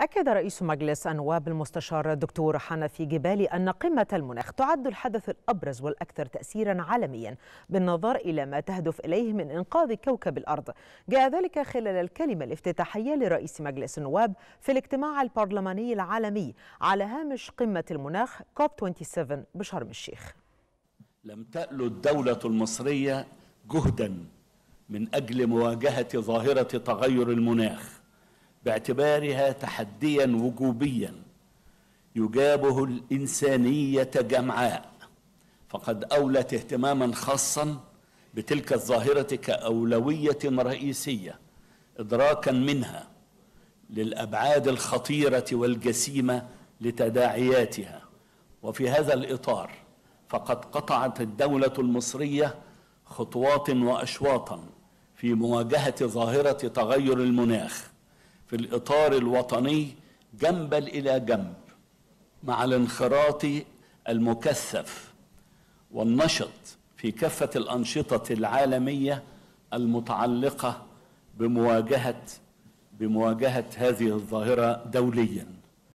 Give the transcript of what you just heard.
أكد رئيس مجلس النواب المستشار الدكتور حنفي جبالي أن قمة المناخ تعد الحدث الأبرز والأكثر تأثيرا عالميا بالنظر إلى ما تهدف إليه من إنقاذ كوكب الأرض جاء ذلك خلال الكلمة الافتتاحية لرئيس مجلس النواب في الاجتماع البرلماني العالمي على هامش قمة المناخ كوب 27 بشرم الشيخ لم تألو الدولة المصرية جهدا من أجل مواجهة ظاهرة تغير المناخ باعتبارها تحديا وجوبيا يجابه الانسانيه جمعاء فقد اولت اهتماما خاصا بتلك الظاهره كاولويه رئيسيه ادراكا منها للابعاد الخطيره والجسيمه لتداعياتها وفي هذا الاطار فقد قطعت الدوله المصريه خطوات واشواطا في مواجهه ظاهره تغير المناخ في الإطار الوطني جنبا إلى جنب مع الانخراط المكثف والنشط في كافة الأنشطة العالمية المتعلقة بمواجهة بمواجهة هذه الظاهرة دولياً